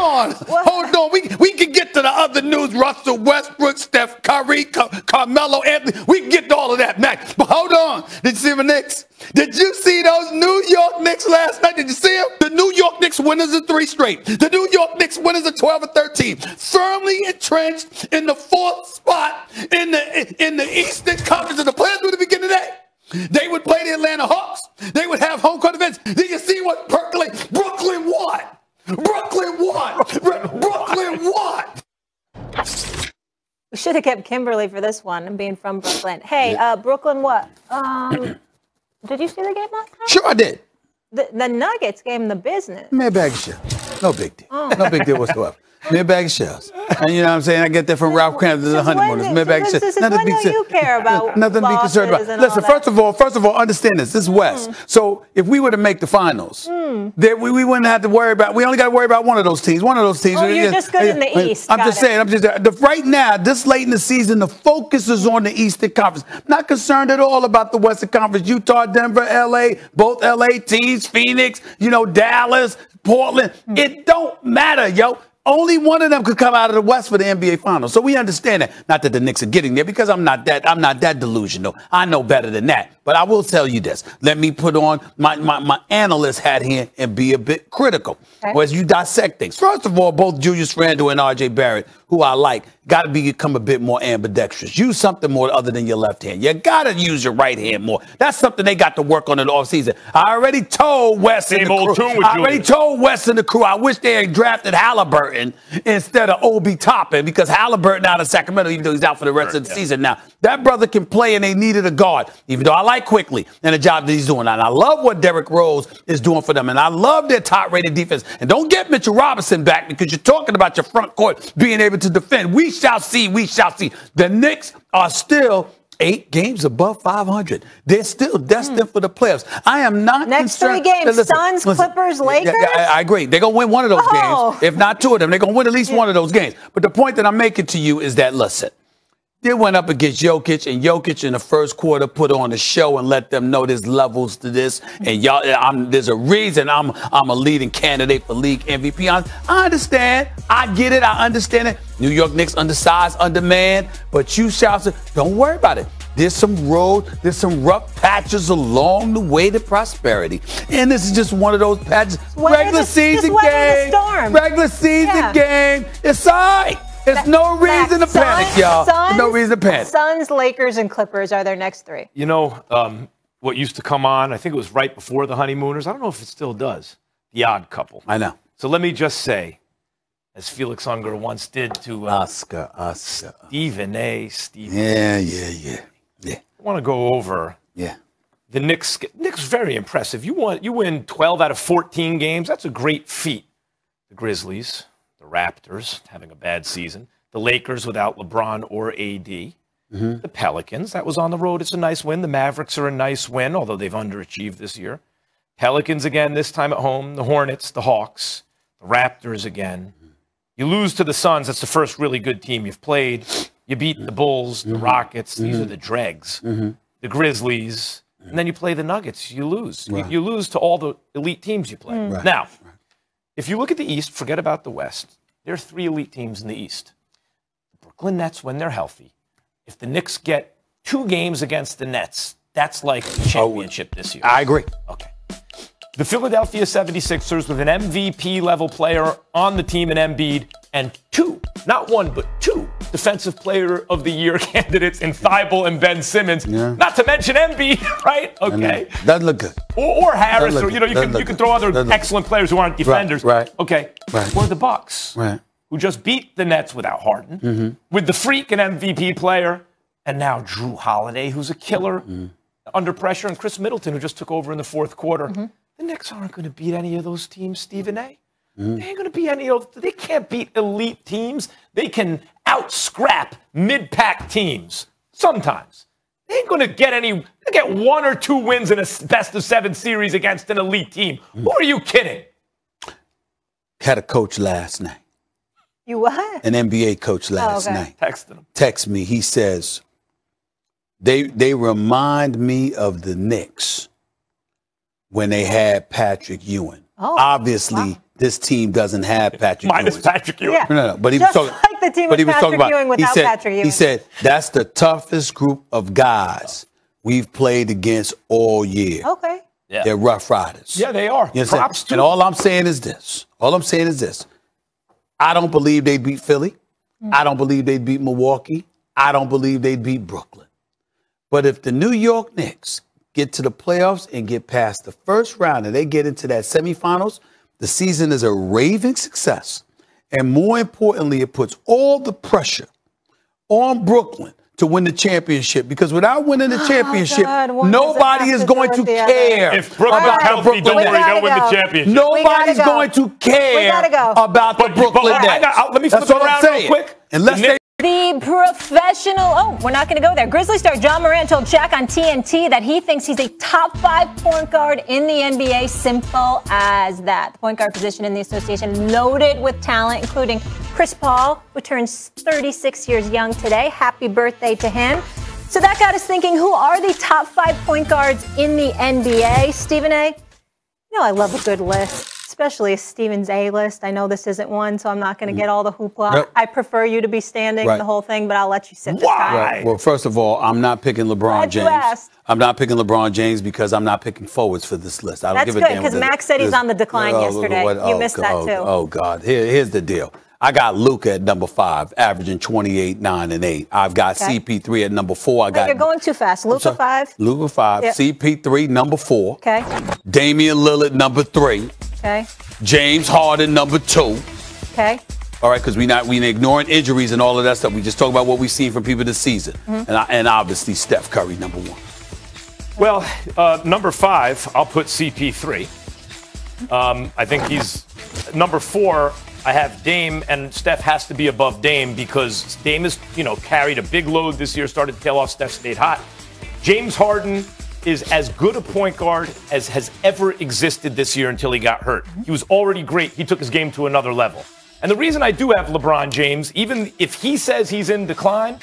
on. What? Hold on. We, we can get to the other news. Russell Westbrook, Steph Curry, Car- Carmelo Anthony. We can get to all of that, Mac. But hold on. Did you see the Knicks? Did you see those New York Knicks last night? Did you see them? The New York Knicks winners of three straight. The New York Knicks winners of 12 and 13. Firmly entrenched in the fourth spot in the in the Eastern Conference of the players through the beginning of the day. They would play the Atlanta Hawks. They would have home court events. Did you see what Brooklyn Brooklyn what? Brooklyn what? Brooklyn what? We should have kept Kimberly for this one and being from Brooklyn. Hey, uh, Brooklyn what? Um, did you see the game last night? Sure I did. The, the Nuggets game, the business. Man, bag shit. No big deal. Oh. No big deal whatsoever. Mid-bag shells. And you know what I'm saying? I get that from Ralph Cramp. This the honeymoon. mid-bag shells. Since nothing when be, do you care about Nothing to be concerned about. Listen, first of all, first of all, understand this. This is West. Mm. So if we were to make the finals, mm. then we, we wouldn't have to worry about, we only got to worry about one of those teams. One of those teams. Oh, you're just good in the East. I'm got just it. saying. I'm just, the, right now, this late in the season, the focus is on the Eastern Conference. Not concerned at all about the Western Conference. Utah, Denver, L.A., both L.A. teams, Phoenix, you know, Dallas, Portland. Mm. It don't matter, yo. Only one of them could come out of the West for the NBA Finals. So we understand that. Not that the Knicks are getting there because I'm not that I'm not that delusional. I know better than that. But I will tell you this. Let me put on my, my, my analyst hat here and be a bit critical okay. as you dissect things. First of all, both Julius Randle and RJ Barrett, who I like, got to become a bit more ambidextrous. Use something more other than your left hand. You got to use your right hand more. That's something they got to work on in the offseason. I already told West and the crew. I already told West and the crew I wish they had drafted Halliburton instead of Obi Toppin because Halliburton out of Sacramento, even though he's out for the rest right, of the yeah. season now. That brother can play and they needed a guard. Even though I like quite quickly and the job that he's doing. And I love what Derrick Rose is doing for them. And I love their top rated defense. And don't get Mitchell Robinson back because you're talking about your front court being able to defend. We shall see. We shall see. The Knicks are still eight games above 500. They're still destined mm. for the playoffs. I am not Next concerned. three games, listen, Suns, listen, Clippers, Lakers? Yeah, yeah, I, I, agree. They're going to win one of those oh. games, if not two of them. They're going to win at least yeah. one of those games. But the point that I'm making to you is that, listen, they went up against Jokic, and Jokic in the first quarter put on a show and let them know there's levels to this. And y'all, I'm, there's a reason I'm I'm a leading candidate for league MVP. I, I understand. I get it. I understand it. New York Knicks undersized, undermanned, but you shouts, don't worry about it. There's some road, there's some rough patches along the way to prosperity. And this is just one of those patches. Weather regular the, season game. Regular season yeah. game. It's all right. There's no reason to panic, y'all. Suns, no reason to panic. Suns, Lakers, and Clippers are their next three. You know, um, what used to come on, I think it was right before the honeymooners. I don't know if it still does. The odd couple. I know. So let me just say, as Felix Unger once did to uh, Oscar, Oscar, Stephen A. Stephen. Yeah, yeah, yeah, yeah. I want to go over. Yeah. The Knicks. Knicks very impressive. You want you win 12 out of 14 games. That's a great feat. The Grizzlies Raptors having a bad season, the Lakers without LeBron or AD, mm-hmm. the Pelicans, that was on the road. It's a nice win. The Mavericks are a nice win, although they've underachieved this year. Pelicans again, this time at home, the Hornets, the Hawks, the Raptors again. You lose to the Suns. That's the first really good team you've played. You beat the Bulls, the mm-hmm. Rockets. These mm-hmm. are the dregs. Mm-hmm. The Grizzlies. And then you play the Nuggets. You lose. Right. You, you, lose to all the elite teams you play. Mm. Right. Now, if you look at the East, forget about the West. There are three elite teams in the East. The Brooklyn Nets, when they're healthy, if the Knicks get two games against the Nets, that's like a oh, championship this year. I agree. Okay. The Philadelphia 76ers with an MVP level player on the team in Embiid and two, not one, but two Defensive Player of the Year candidates in Thibault and Ben Simmons. Yeah. Not to mention Embiid, right? Okay. that look good. Or, or Harris, or you know, you can you can throw other excellent players who aren't defenders. Right. right. Okay. Right. Or the Bucks. Right. Who just beat the Nets without Harden, mm-hmm. with the freak and MVP player, and now Drew Holiday, who's a killer mm-hmm. under pressure, and Chris Middleton, who just took over in the fourth quarter. Mm-hmm. The Knicks aren't going to beat any of those teams, Stephen A. Mm-hmm. They ain't going to be any of. They can't beat elite teams. They can scrap mid pack teams sometimes. They ain't going to get any, get one or two wins in a best of seven series against an elite team. Mm. Who are you kidding? Had a coach last night. You what? An NBA coach oh, last oh, okay. night. Texted him. Text me. He says, they, they remind me of the Knicks when they had Patrick Ewing. Oh, Obviously, wow this team doesn't have Patrick Minus Ewing. Patrick Ewing. Yeah. No, no, But he Just was talking, like the team but he was Patrick talking about, he said, Patrick Ewing. He said, that's the toughest group of guys we've played against all year. Okay. Yeah. They're rough riders. Yeah, they are. You know Props And all I'm saying is this. All I'm saying is this. I don't believe they beat Philly. mm I don't believe they beat Milwaukee. I don't believe they beat Brooklyn. But if the New York Knicks get to the playoffs and get past the first round and they get into that semifinals – the season is a raving success. And more importantly, it puts all the pressure on Brooklyn to win the championship because without winning the oh, championship, oh, nobody is going to care. If Brooklyn about healthy, Brooklyn don't worry, they'll win the championship. Nobody's go. going to care go. about but, the Brooklyn but, Nets. Got, let me flip That's it around real quick. Unless the they the professional. Oh, we're not going to go there. Grizzly star John Moran told Shaq on TNT that he thinks he's a top five point guard in the NBA. Simple as that. The point guard position in the association loaded with talent, including Chris Paul, who turns 36 years young today. Happy birthday to him. So that got us thinking who are the top five point guards in the NBA? Stephen A. You know, I love a good list especially a Stevens A list. I know this isn't one, so I'm not going to mm. get all the hoopla. Nope. I prefer you to be standing right. the whole thing, but I'll let you sit this Right. Well, first of all, I'm not picking LeBron Glad James. I'm not picking LeBron James because I'm not picking forwards for this list. I don't That's give a good, damn. That's good because Max said he's on the decline oh, yesterday. What, oh, you missed oh, that too. Oh God, Here, here's the deal. I got Luca at number five, averaging 28, 9, and 8. I've got okay. CP3 at number four. I got. You're going too fast. Luca five. Luca five. Yep. CP3, number four. Okay. Damian Lillard, number three. Okay. James Harden, number two. Okay. All right, because we not we ignoring injuries and all of that stuff. We just talk about what we've seen from people this season, mm-hmm. and I, and obviously Steph Curry, number one. Well, uh, number five, I'll put CP3. Um, I think he's number four. I have Dame, and Steph has to be above Dame because Dame has, you know, carried a big load this year, started to tail off. Steph stayed hot. James Harden, is as good a point guard as has ever existed this year until he got hurt. Mm-hmm. He was already great. He took his game to another level. And the reason I do have LeBron James, even if he says he's in decline,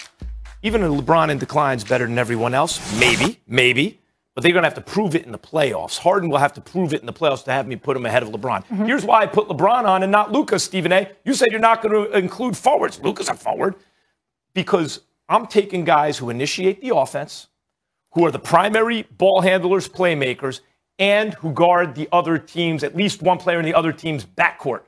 even if LeBron in decline is better than everyone else, maybe, maybe, but they're going to have to prove it in the playoffs. Harden will have to prove it in the playoffs to have me put him ahead of LeBron. Mm -hmm. Here's why I put LeBron on and not Luca, Stephen A. You said you're not going to include forwards. Luca's a forward because I'm taking guys who initiate the offense – who are the primary ball handlers, playmakers, and who guard the other team's, at least one player in the other team's backcourt.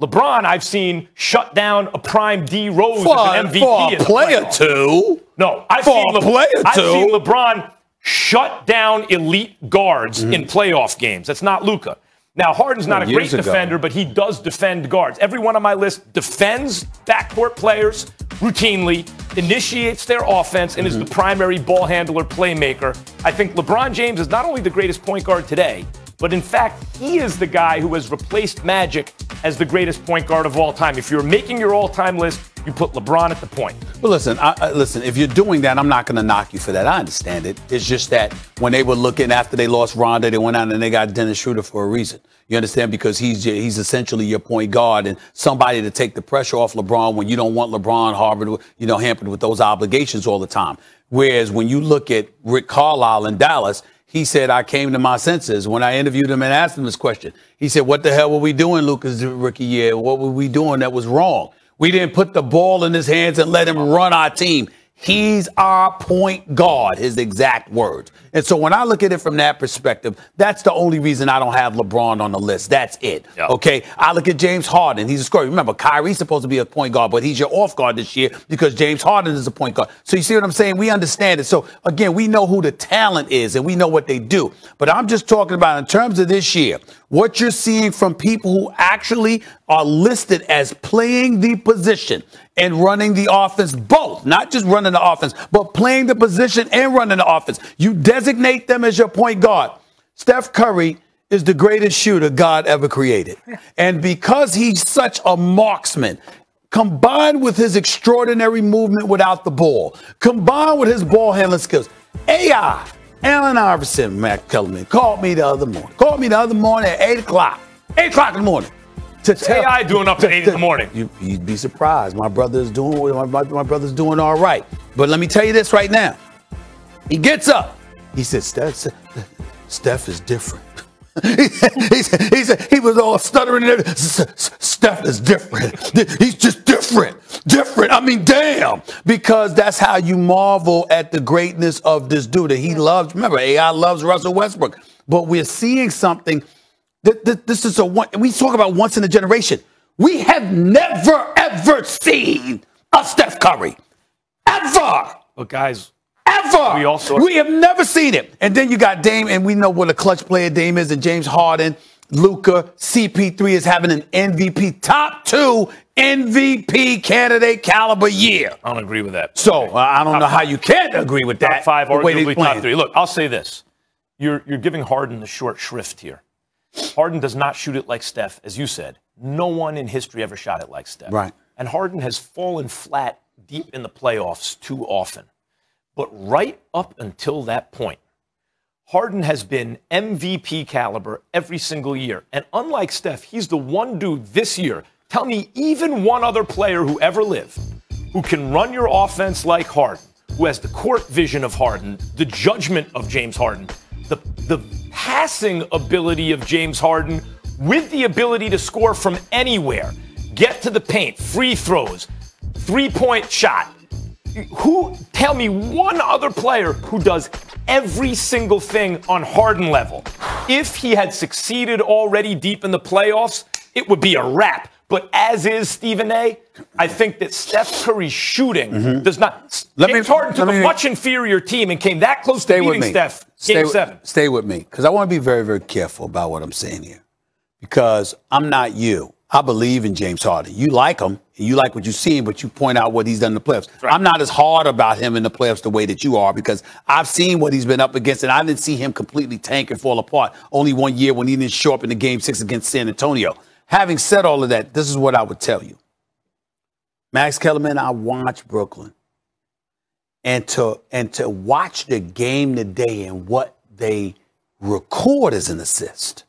LeBron, I've seen shut down a prime D Rose for, as an MVP for a two. No, I've for seen, Le- I've seen LeBron shut down elite guards mm-hmm. in playoff games. That's not Luca. Now, Harden's not a great ago. defender, but he does defend guards. Everyone on my list defends backcourt players routinely, initiates their offense, and mm-hmm. is the mm-hmm. primary ball handler playmaker. I think LeBron James is not only the greatest point guard today, but in fact, he is the guy who has replaced Magic as the greatest point guard of all time. If you're making your all time list, you put LeBron at the point. Well, listen, I, listen. If you're doing that, I'm not going to knock you for that. I understand it. It's just that when they were looking after they lost Ronda, they went out and they got Dennis Schroeder for a reason. You understand because he's he's essentially your point guard and somebody to take the pressure off LeBron when you don't want LeBron Harvard, you know, hampered with those obligations all the time. Whereas when you look at Rick Carlisle in Dallas, he said, I came to my senses when I interviewed him and asked him this question. He said, What the hell were we doing, Lucas, rookie year? What were we doing that was wrong? We didn't put the ball in his hands and let him run our team. He's our point guard, his exact words. And so when I look at it from that perspective, that's the only reason I don't have LeBron on the list. That's it. Yep. Okay. I look at James Harden. He's a scorer. Remember, Kyrie's supposed to be a point guard, but he's your off guard this year because James Harden is a point guard. So you see what I'm saying? We understand it. So again, we know who the talent is and we know what they do. But I'm just talking about in terms of this year, what you're seeing from people who actually are listed as playing the position and running the offense, both, not just running the offense, but playing the position and running the offense. You designate them as your point guard. Steph Curry is the greatest shooter God ever created. And because he's such a marksman, combined with his extraordinary movement without the ball, combined with his ball handling skills, AI Allen Iverson, Matt Kellerman, called me the other morning. Called me the other morning at 8 o'clock. 8 o'clock in the morning. To What's tell, AI doing up to, to 8 in the morning? You, would be surprised. My brother's doing my, my, my brother's doing all right. But let me tell you this right now. He gets up. He says, Steph, Steph is different he, said, he, he, said, he was all stuttering and everything. Steph is different. He's just different. Different. I mean, damn. Because that's how you marvel at the greatness of this dude that he loves. Remember, AI loves Russell Westbrook. But we're seeing something. That, this is a one. We talk about once in a generation. We have never, ever seen a Steph Curry. Ever. But, guys, Never. We, also- we have never seen it. And then you got Dame, and we know what a clutch player Dame is, and James Harden. Luca, CP3 is having an MVP, top two MVP candidate caliber year. I don't agree with that. So uh, I don't top know five. how you can not agree with that. Top five, arguably top three. Look, I'll say this: you're you're giving Harden the short shrift here. Harden does not shoot it like Steph, as you said. No one in history ever shot it like Steph. Right. And Harden has fallen flat deep in the playoffs too often. But right up until that point, Harden has been MVP caliber every single year. And unlike Steph, he's the one dude this year. Tell me even one other player who ever lived who can run your offense like Harden, who has the court vision of Harden, the judgment of James Harden, the, the passing ability of James Harden with the ability to score from anywhere, get to the paint, free throws, three point shot who tell me one other player who does every single thing on Harden level. If he had succeeded already deep in the playoffs, it would be a wrap. But as is Stephen A, I think that Steph Curry's shooting mm-hmm. does not. Let James me, Harden took me, a much inferior team and came that close to beating Steph. Stay game seven. Stay with me, because I want to be very, very careful about what I'm saying here, because I'm not you. I believe in James Harden. You like him and you like what you're seeing, but you point out what he's done in the playoffs. Right. I'm not as hard about him in the playoffs the way that you are because I've seen what he's been up against, and I didn't see him completely tank and fall apart. Only one year when he didn't show up in the game six against San Antonio. Having said all of that, this is what I would tell you. Max Kellerman, I watch Brooklyn. And to and to watch the game today and what they record as an assist.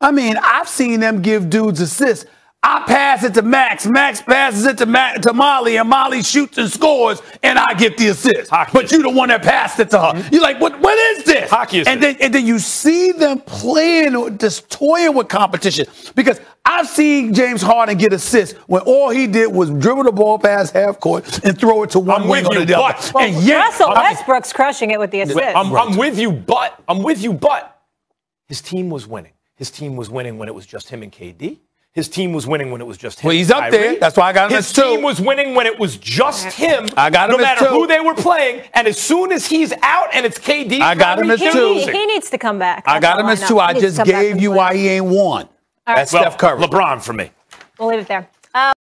I mean, I've seen them give dudes assists I pass it to Max. Max passes it to, Ma- to Molly, and Molly shoots and scores, and I get the assist. Hockey but you are the one that passed it to her. Mm-hmm. You're like, what? What is this? Hockey and then, and then you see them playing, just toying with competition. Because I've seen James Harden get assists when all he did was dribble the ball past half court and throw it to one I'm wing or you, the but, other. Well, and yes, Russell Westbrook's crushing it with the assist. I'm, I'm with you, but I'm with you, but his team was winning. His team was winning when it was just him and KD. His team was winning when it was just him. Well, he's up Kyrie. there. That's why I got him His team two. was winning when it was just him. I got him No matter two. who they were playing. And as soon as he's out and it's KD, I got Kyrie, him as he's two. He needs to come back. I got him as two. I just gave you why he ain't won. That's Well, Steph Curry. LeBron for me. We'll leave it there. Uh,